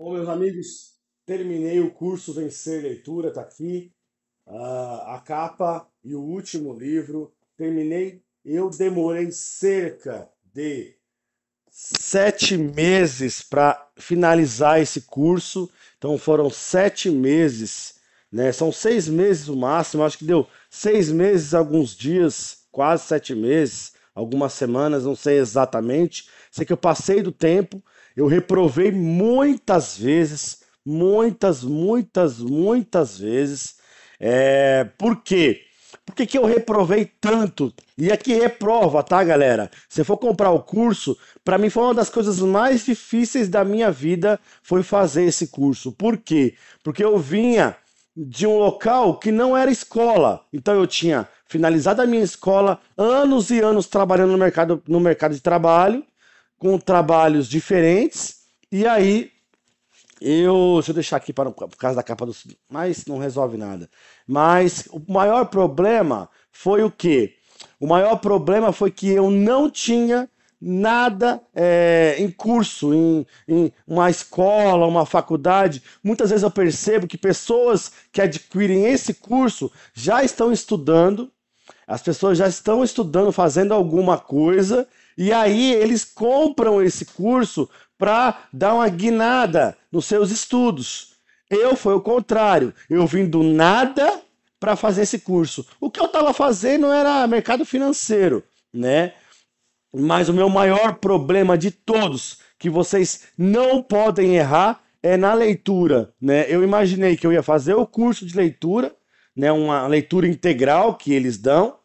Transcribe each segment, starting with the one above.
Bom, meus amigos, terminei o curso Vencer Leitura, tá aqui uh, a capa e o último livro. Terminei, eu demorei cerca de sete meses para finalizar esse curso, então foram sete meses, né? São seis meses o máximo, acho que deu seis meses, alguns dias, quase sete meses, algumas semanas, não sei exatamente. Sei que eu passei do tempo, eu reprovei muitas vezes, muitas, muitas, muitas vezes. É, por quê? Por que, que eu reprovei tanto? E aqui reprova, tá, galera? Se for comprar o curso, para mim foi uma das coisas mais difíceis da minha vida foi fazer esse curso. Por quê? Porque eu vinha de um local que não era escola. Então eu tinha finalizado a minha escola, anos e anos trabalhando no mercado, no mercado de trabalho, com trabalhos diferentes. E aí eu, deixa eu deixar aqui para por causa da capa do, mas não resolve nada. Mas o maior problema foi o que? O maior problema foi que eu não tinha nada é, em curso, em, em uma escola, uma faculdade. Muitas vezes eu percebo que pessoas que adquirem esse curso já estão estudando, as pessoas já estão estudando, fazendo alguma coisa e aí eles compram esse curso para dar uma guinada nos seus estudos. Eu foi o contrário. Eu vim do nada para fazer esse curso. O que eu estava fazendo era mercado financeiro, né? Mas o meu maior problema de todos, que vocês não podem errar, é na leitura, né? Eu imaginei que eu ia fazer o curso de leitura, né, uma leitura integral que eles dão,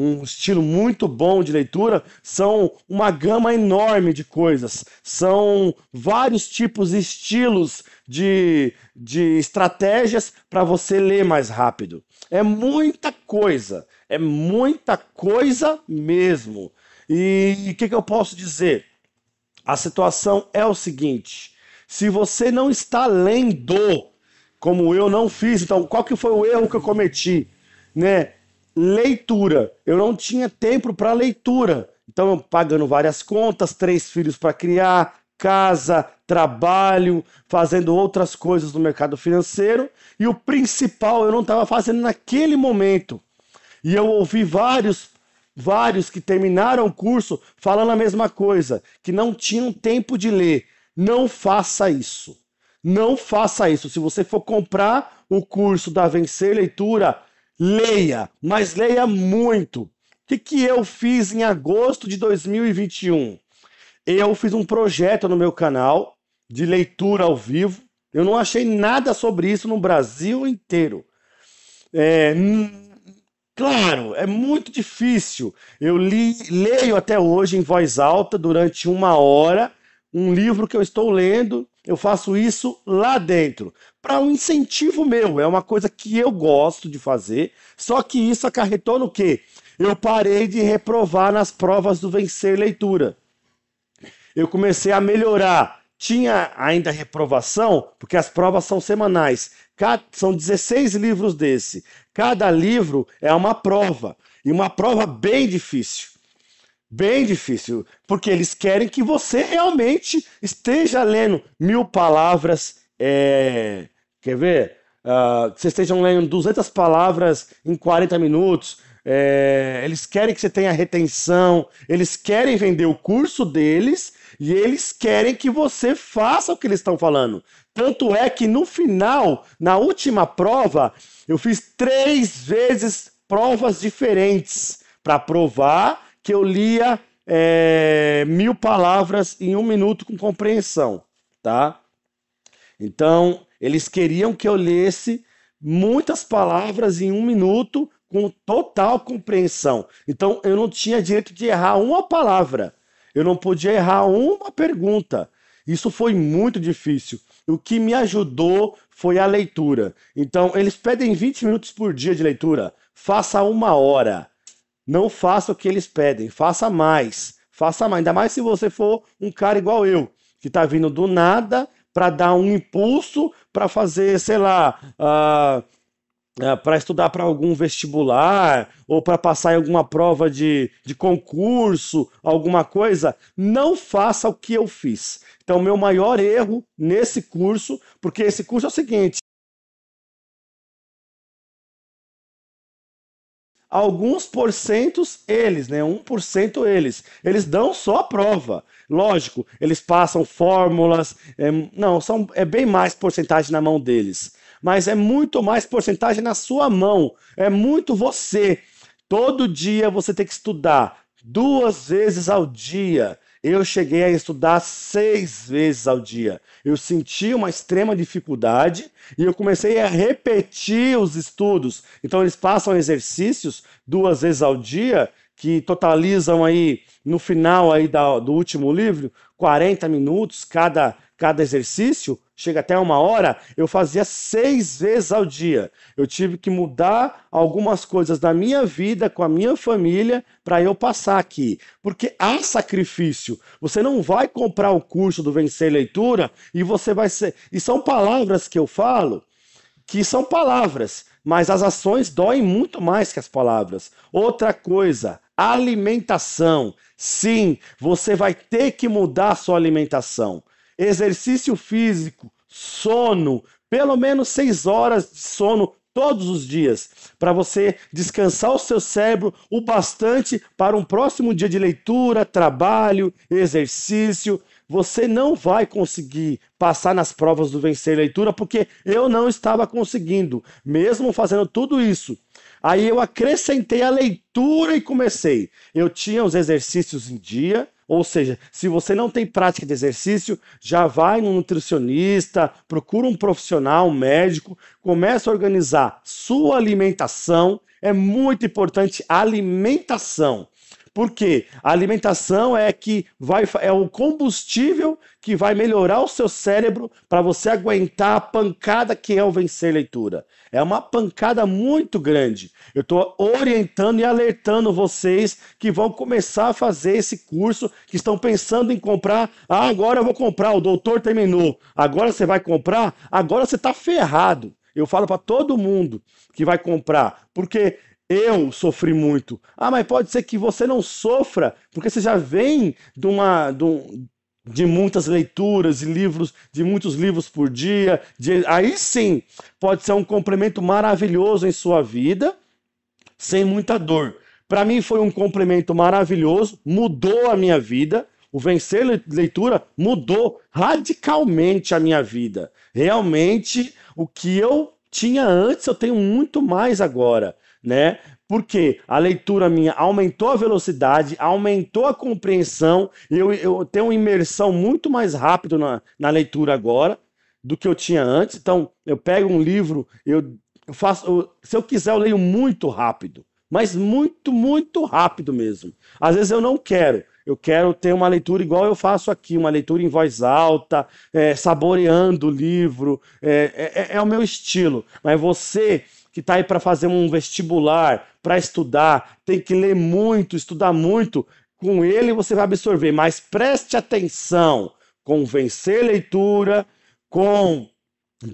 um estilo muito bom de leitura, são uma gama enorme de coisas, são vários tipos e estilos de, de estratégias para você ler mais rápido. É muita coisa, é muita coisa mesmo. E o que, que eu posso dizer? A situação é o seguinte: se você não está lendo, como eu não fiz, então qual que foi o erro que eu cometi, né? leitura. Eu não tinha tempo para leitura. Então, eu pagando várias contas, três filhos para criar, casa, trabalho, fazendo outras coisas no mercado financeiro. E o principal eu não estava fazendo naquele momento. E eu ouvi vários, vários que terminaram o curso falando a mesma coisa, que não tinham tempo de ler. Não faça isso. Não faça isso. Se você for comprar o curso da Vencer Leitura, leia, mas leia muito. O que, que eu fiz em agosto de 2021? Eu fiz um projeto no meu canal de leitura ao vivo. Eu não achei nada sobre isso no Brasil inteiro. É, claro, é muito difícil. Eu li, leio até hoje em voz alta durante uma hora um livro que eu estou lendo eu faço isso lá dentro, para um incentivo meu, é uma coisa que eu gosto de fazer, só que isso acarretou no quê? Eu parei de reprovar nas provas do vencer leitura. Eu comecei a melhorar. Tinha ainda reprovação, porque as provas são semanais. Cada, são 16 livros desse. Cada livro é uma prova. E uma prova bem difícil. Bem difícil, porque eles querem que você realmente esteja lendo mil palavras. É... Quer ver? Uh, ah, esteja vocês estejam lendo 200 palavras em 40 minutos. É... Eles querem que você tenha retenção. Eles querem vender o curso deles e eles querem que você faça o que eles estão falando. Tanto é que no final, na última prova, eu fiz três vezes provas diferentes para provar que eu lia é, mil palavras em um minuto com compreensão, tá? Então, eles queriam que eu lesse muitas palavras em um minuto com total compreensão. Então, eu não tinha direito de errar uma palavra. Eu não podia errar uma pergunta. Isso foi muito difícil. O que me ajudou foi a leitura. Então, eles pedem 20 minutos por dia de leitura. Faça uma hora. Não faça o que eles pedem, faça mais. Faça mais, ainda mais se você for um cara igual eu, que tá vindo do nada para dar um impulso para fazer, sei lá, uh, ah, uh, ah, para estudar para algum vestibular ou para passar em alguma prova de, de concurso, alguma coisa, não faça o que eu fiz. Então, meu maior erro nesse curso, porque esse curso é o seguinte: alguns porcentos eles, né? 1% eles. Eles dão só a prova. Lógico, eles passam fórmulas. É, não, são, é bem mais porcentagem na mão deles. Mas é muito mais porcentagem na sua mão. É muito você. Todo dia você tem que estudar duas vezes ao dia. Eu cheguei a estudar seis vezes ao dia. Eu senti uma extrema dificuldade e eu comecei a repetir os estudos. Então, eles passam exercícios duas vezes ao dia, que totalizam aí, no final aí da, do último livro, 40 minutos cada, cada exercício chega até uma hora, eu fazia seis vezes ao dia. Eu tive que mudar algumas coisas da minha vida, com a minha família, para eu passar aqui. Porque há sacrifício. Você não vai comprar o curso do Vencer Leitura e você vai ser. E são palavras que eu falo que são palavras, mas as ações doem muito mais que as palavras. Outra coisa, alimentação. Sim, você vai ter que mudar a sua alimentação exercício físico, sono, pelo menos seis horas de sono todos os dias, para você descansar o seu cérebro o bastante para um próximo dia de leitura, trabalho, exercício. Você não vai conseguir passar nas provas do vencer leitura porque eu não estava conseguindo, mesmo fazendo tudo isso. Aí eu acrescentei a leitura e comecei. Eu tinha os exercícios em dia, ou seja, se você não tem prática de exercício, já vai no nutricionista, procura um profissional, um médico, começa a organizar sua alimentação. É muito importante a alimentação. Porque a alimentação é que vai é o combustível que vai melhorar o seu cérebro para você aguentar a pancada que é o vencer leitura. É uma pancada muito grande. Eu estou orientando e alertando vocês que vão começar a fazer esse curso, que estão pensando em comprar. Ah, agora eu vou comprar, o doutor terminou. Agora você vai comprar? Agora você está ferrado. Eu falo para todo mundo que vai comprar, porque eu sofri muito. Ah, mas pode ser que você não sofra, porque você já vem de uma. De, um, de muitas leituras e livros, de muitos livros por dia. De, aí sim, pode ser um complemento maravilhoso em sua vida, sem muita dor. Para mim foi um complemento maravilhoso, mudou a minha vida. O vencer leitura mudou radicalmente a minha vida. Realmente, o que eu tinha antes, eu tenho muito mais agora né? Porque a leitura minha aumentou a velocidade, aumentou a compreensão, eu, eu tenho uma imersão muito mais rápido na, na leitura agora do que eu tinha antes. Então, eu pego um livro, eu, faço. Eu, se eu quiser, eu leio muito rápido. Mas muito, muito rápido mesmo. Às vezes eu não quero. Eu quero ter uma leitura igual eu faço aqui, uma leitura em voz alta, é, saboreando o livro. É, é, é, é o meu estilo. Mas você que está aí para fazer um vestibular, para estudar, tem que ler muito, estudar muito, com ele você vai absorver, mas preste atenção com vencer leitura, com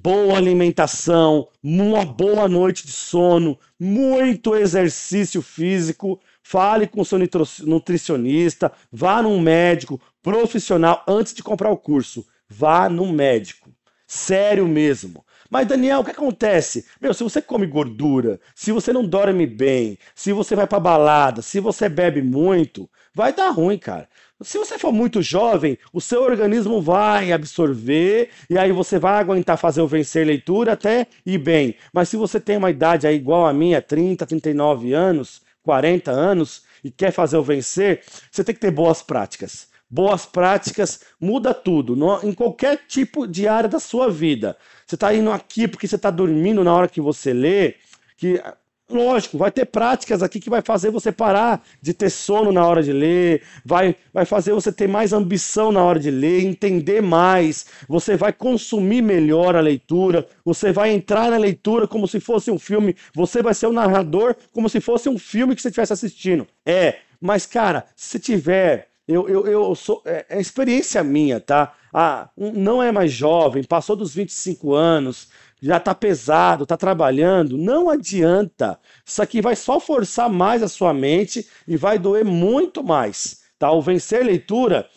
boa alimentação, uma boa noite de sono, muito exercício físico, fale com seu nutricionista, vá num médico profissional antes de comprar o curso. Vá no médico. Sério mesmo. Mas, Daniel, o que acontece? Meu, se você come gordura, se você não dorme bem, se você vai pra balada, se você bebe muito, vai dar ruim, cara. Se você for muito jovem, o seu organismo vai absorver e aí você vai aguentar fazer o vencer leitura até ir bem. Mas se você tem uma idade aí igual a minha, 30, 39 anos, 40 anos, e quer fazer o vencer, você tem que ter boas práticas boas práticas, muda tudo, no, em qualquer tipo de área da sua vida. Você está indo aqui porque você está dormindo na hora que você lê, que lógico, vai ter práticas aqui que vai fazer você parar de ter sono na hora de ler, vai, vai fazer você ter mais ambição na hora de ler, entender mais, você vai consumir melhor a leitura, você vai entrar na leitura como se fosse um filme, você vai ser o narrador como se fosse um filme que você estivesse assistindo. É, mas cara, se tiver eu, eu, eu sou. É, é experiência minha, tá? Ah, um, não é mais jovem, passou dos 25 anos, já tá pesado, tá trabalhando. Não adianta. Isso aqui vai só forçar mais a sua mente e vai doer muito mais. Tá? O vencer leitura.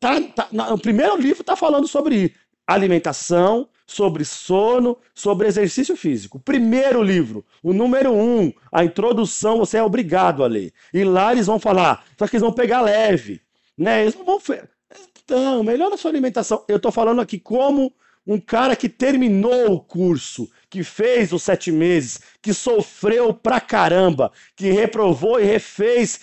Tá, tá, na, o primeiro livro tá falando sobre alimentação, sobre sono, sobre exercício físico. Primeiro livro, o número um, a introdução, você é obrigado a ler. E lá eles vão falar, só que eles vão pegar leve, né? Eles não vão. Então, melhora a sua alimentação. Eu estou falando aqui como um cara que terminou o curso, que fez os sete meses, que sofreu pra caramba, que reprovou e refez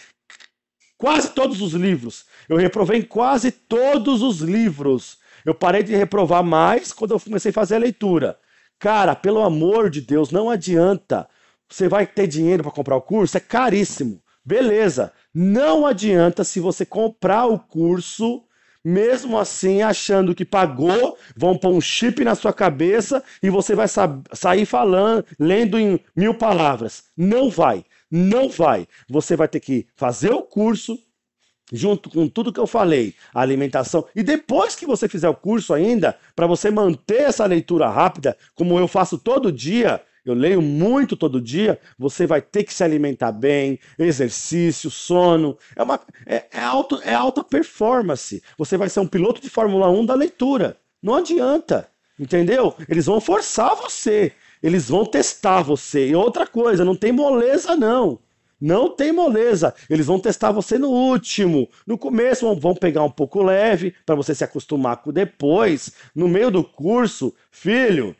quase todos os livros. Eu reprovei em quase todos os livros. Eu parei de reprovar mais quando eu comecei a fazer a leitura. Cara, pelo amor de Deus, não adianta. Você vai ter dinheiro para comprar o curso? É caríssimo. Beleza. Não adianta se você comprar o curso, mesmo assim achando que pagou, vão pôr um chip na sua cabeça e você vai sa sair falando, lendo em mil palavras. Não vai. Não vai. Você vai ter que fazer o curso, junto com tudo que eu falei, a alimentação, e depois que você fizer o curso ainda, para você manter essa leitura rápida, como eu faço todo dia, eu leio muito todo dia, você vai ter que se alimentar bem, exercício, sono. É, uma, é, é, alto, é alta performance. Você vai ser um piloto de Fórmula 1 da leitura. Não adianta, entendeu? Eles vão forçar você, eles vão testar você. E outra coisa, não tem moleza não. Não tem moleza. Eles vão testar você no último. No começo vão pegar um pouco leve para você se acostumar com depois. No meio do curso, filho,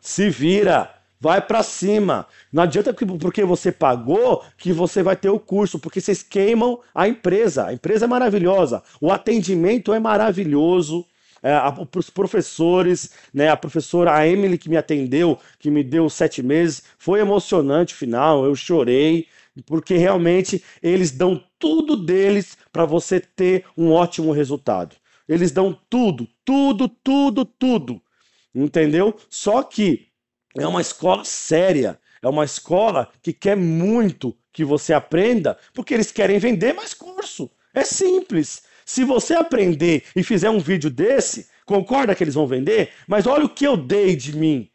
se vira. Vai para cima. Não adianta porque você pagou que você vai ter o curso, porque vocês queimam a empresa. A empresa é maravilhosa. O atendimento é maravilhoso. É, os professores, né, a professora Emily que me atendeu, que me deu sete meses, foi emocionante o final, eu chorei porque realmente eles dão tudo deles para você ter um ótimo resultado. Eles dão tudo, tudo, tudo, tudo. Entendeu? Só que é uma escola séria, é uma escola que quer muito que você aprenda, porque eles querem vender mais curso. É simples. Se você aprender e fizer um vídeo desse, concorda que eles vão vender? Mas olha o que eu dei de mim.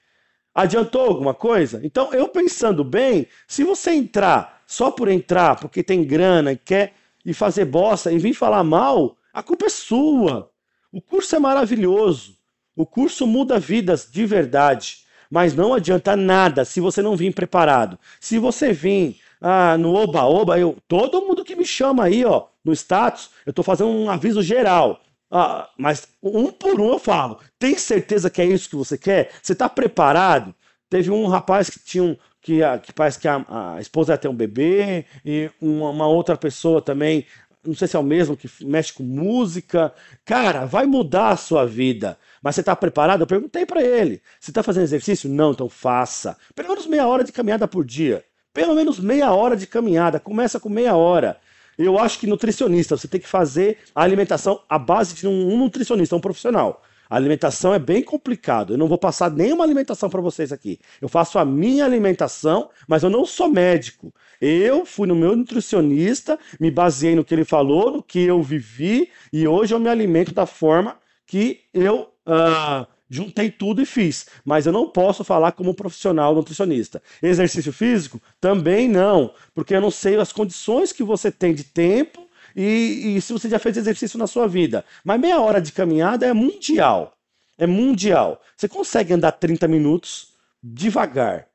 Adiantou alguma coisa? Então, eu pensando bem, se você entrar só por entrar, porque tem grana e quer e fazer bosta e vir falar mal, a culpa é sua. O curso é maravilhoso. O curso muda vidas de verdade. Mas não adianta nada se você não vir preparado. Se você vir ah, no oba-oba, eu todo mundo que me chama aí, ó, no status, eu tô fazendo um aviso geral. Ah, mas um por um eu falo. Tem certeza que é isso que você quer? Você tá preparado? Teve um rapaz que tinha um, que, a, que parece que a, a esposa tem um bebê, e uma, uma outra pessoa também não sei se é o mesmo que mexe com música. Cara, vai mudar a sua vida. Mas você está preparado? Eu perguntei para ele. Você está fazendo exercício? Não, então faça. Pelo menos meia hora de caminhada por dia. Pelo menos meia hora de caminhada. Começa com meia hora. Eu acho que nutricionista, você tem que fazer a alimentação à base de um nutricionista, um profissional. A alimentação é bem complicado. Eu não vou passar nenhuma alimentação para vocês aqui. Eu faço a minha alimentação, mas eu não sou médico. Eu fui no meu nutricionista, me baseei no que ele falou, no que eu vivi, e hoje eu me alimento da forma que eu uh, juntei tudo e fiz. Mas eu não posso falar como profissional nutricionista. Exercício físico? Também não, porque eu não sei as condições que você tem de tempo e, e se você já fez exercício na sua vida. Mas meia hora de caminhada é mundial. É mundial. Você consegue andar 30 minutos devagar,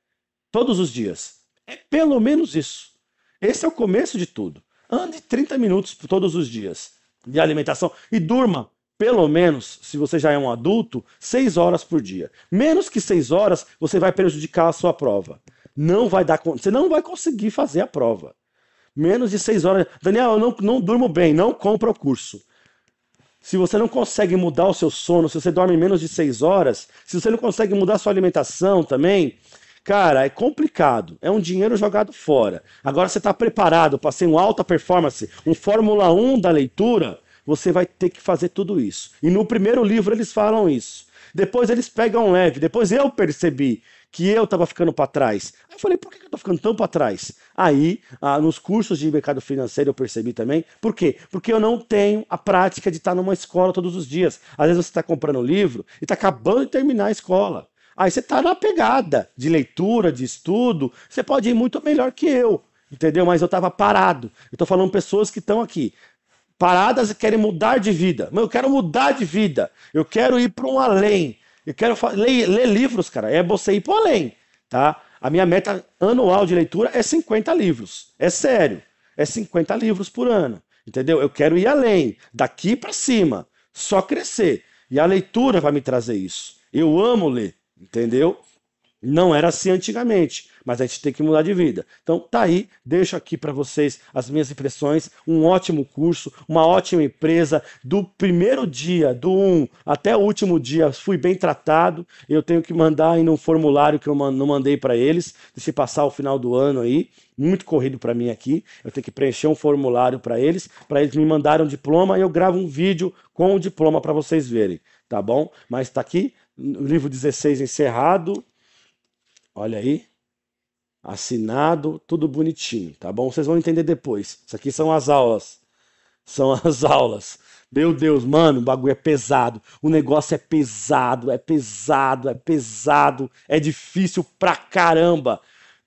todos os dias. É pelo menos isso. Esse é o começo de tudo. Ande 30 minutos todos os dias de alimentação e durma pelo menos, se você já é um adulto, 6 horas por dia. Menos que 6 horas, você vai prejudicar a sua prova. Não vai dar, você não vai conseguir fazer a prova menos de seis horas. Daniel, eu não, não durmo bem, não compra o curso. Se você não consegue mudar o seu sono, se você dorme menos de seis horas, se você não consegue mudar a sua alimentação também, cara, é complicado. É um dinheiro jogado fora. Agora você está preparado para ser um alta performance, um Fórmula 1 da leitura, você vai ter que fazer tudo isso. E no primeiro livro eles falam isso. Depois eles pegam leve. Depois eu percebi que eu estava ficando para trás. Aí eu falei, por que eu estou ficando tão para trás? Aí, ah, nos cursos de mercado financeiro eu percebi também. Por quê? Porque eu não tenho a prática de estar tá numa escola todos os dias. Às vezes você está comprando um livro e está acabando de terminar a escola. Aí você está na pegada de leitura, de estudo. Você pode ir muito melhor que eu entendeu? Mas eu estava parado. Eu estou falando pessoas que estão aqui paradas e querem mudar de vida. Mas eu quero mudar de vida. Eu quero ir para um além. Eu quero ler, ler, livros, cara. É você ir para além, tá? A minha meta anual de leitura é 50 livros. É sério. É 50 livros por ano. Entendeu? Eu quero ir além, daqui para cima, só crescer. E a leitura vai me trazer isso. Eu amo ler, entendeu? Não era assim antigamente, mas a gente tem que mudar de vida. Então, tá aí, deixo aqui para vocês as minhas impressões. Um ótimo curso, uma ótima empresa. Do primeiro dia, do 1 um, até o último dia, fui bem tratado. Eu tenho que mandar ainda um formulário que eu não mandei para eles, de se passar o final do ano aí. Muito corrido para mim aqui. Eu tenho que preencher um formulário para eles, para eles me mandarem um diploma e eu gravo um vídeo com o diploma para vocês verem, tá bom? Mas tá aqui, livro 16 encerrado. Olha aí. Assinado, tudo bonitinho, tá bom? Vocês vão entender depois. Isso aqui são as aulas. São as aulas. Meu Deus, mano, o bagulho é pesado. O negócio é pesado, é pesado, é pesado. É difícil pra caramba.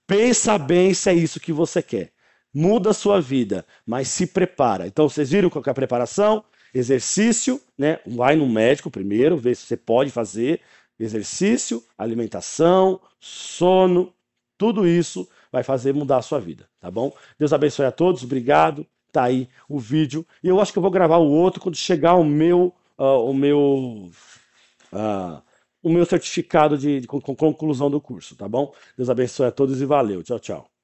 Pensa bem se é isso que você quer. Muda a sua vida, mas se prepara. Então, vocês viram qual é a preparação? Exercício, né? Vai no médico primeiro, vê se você pode fazer. Exercício, alimentação, sono, tudo isso vai fazer mudar a sua vida, tá bom? Deus abençoe a todos, obrigado. Tá aí o vídeo. E eu acho que eu vou gravar o outro quando chegar o meu. Uh, o meu. Uh, o meu certificado de, de, de conclusão do curso, tá bom? Deus abençoe a todos e valeu. Tchau, tchau.